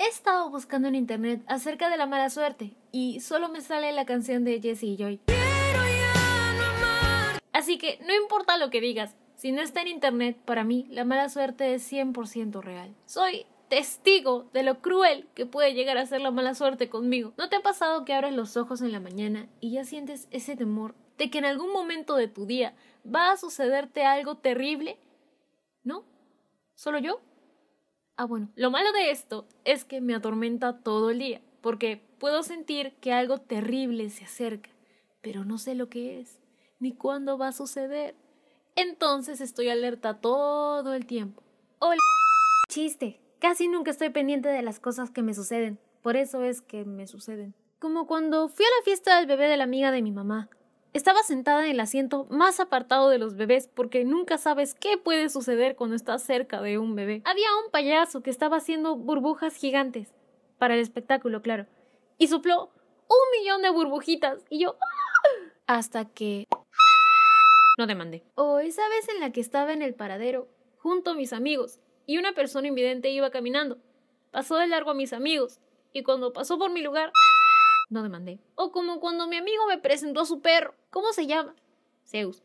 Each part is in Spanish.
He estado buscando en internet acerca de la mala suerte y solo me sale la canción de Jesse y Joy. Así que no importa lo que digas, si no está en internet, para mí la mala suerte es 100% real. Soy testigo de lo cruel que puede llegar a ser la mala suerte conmigo. ¿No te ha pasado que abres los ojos en la mañana y ya sientes ese temor de que en algún momento de tu día va a sucederte algo terrible? ¿No? ¿Solo yo? Ah, bueno, lo malo de esto es que me atormenta todo el día, porque puedo sentir que algo terrible se acerca, pero no sé lo que es, ni cuándo va a suceder. Entonces estoy alerta todo el tiempo. Hola. Chiste. Casi nunca estoy pendiente de las cosas que me suceden. Por eso es que me suceden. Como cuando fui a la fiesta del bebé de la amiga de mi mamá. Estaba sentada en el asiento más apartado de los bebés porque nunca sabes qué puede suceder cuando estás cerca de un bebé. Había un payaso que estaba haciendo burbujas gigantes, para el espectáculo, claro, y sopló un millón de burbujitas y yo... ¡ah! Hasta que... No demandé. O esa vez en la que estaba en el paradero, junto a mis amigos, y una persona invidente iba caminando. Pasó de largo a mis amigos, y cuando pasó por mi lugar... No demandé. O como cuando mi amigo me presentó a su perro. ¿Cómo se llama? Zeus.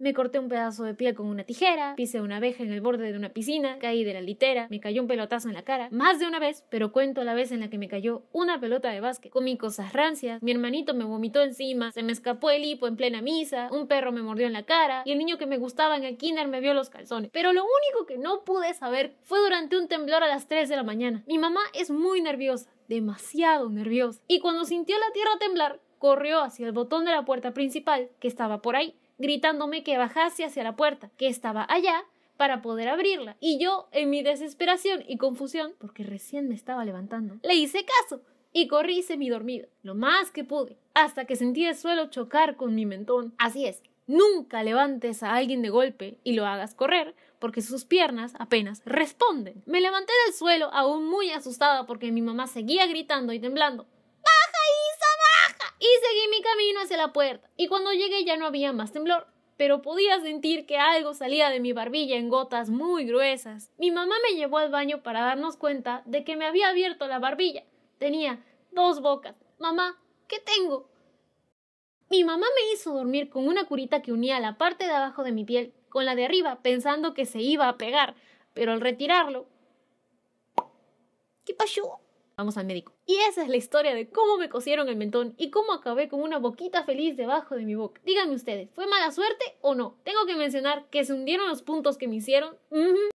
Me corté un pedazo de piel con una tijera, pisé una abeja en el borde de una piscina, caí de la litera, me cayó un pelotazo en la cara, más de una vez, pero cuento la vez en la que me cayó una pelota de básquet. Comí cosas rancias, mi hermanito me vomitó encima, se me escapó el hipo en plena misa, un perro me mordió en la cara y el niño que me gustaba en el kinder me vio los calzones. Pero lo único que no pude saber fue durante un temblor a las 3 de la mañana. Mi mamá es muy nerviosa, demasiado nerviosa. Y cuando sintió la tierra temblar, corrió hacia el botón de la puerta principal que estaba por ahí gritándome que bajase hacia la puerta, que estaba allá, para poder abrirla. Y yo, en mi desesperación y confusión, porque recién me estaba levantando, le hice caso y corrí dormido lo más que pude, hasta que sentí el suelo chocar con mi mentón. Así es, nunca levantes a alguien de golpe y lo hagas correr, porque sus piernas apenas responden. Me levanté del suelo aún muy asustada porque mi mamá seguía gritando y temblando y seguí mi camino hacia la puerta. Y cuando llegué ya no había más temblor, pero podía sentir que algo salía de mi barbilla en gotas muy gruesas. Mi mamá me llevó al baño para darnos cuenta de que me había abierto la barbilla. Tenía dos bocas. Mamá, ¿qué tengo? Mi mamá me hizo dormir con una curita que unía la parte de abajo de mi piel con la de arriba, pensando que se iba a pegar, pero al retirarlo... ¿Qué pasó? vamos al médico. Y esa es la historia de cómo me cosieron el mentón y cómo acabé con una boquita feliz debajo de mi boca. Díganme ustedes, ¿fue mala suerte o no? Tengo que mencionar que se hundieron los puntos que me hicieron.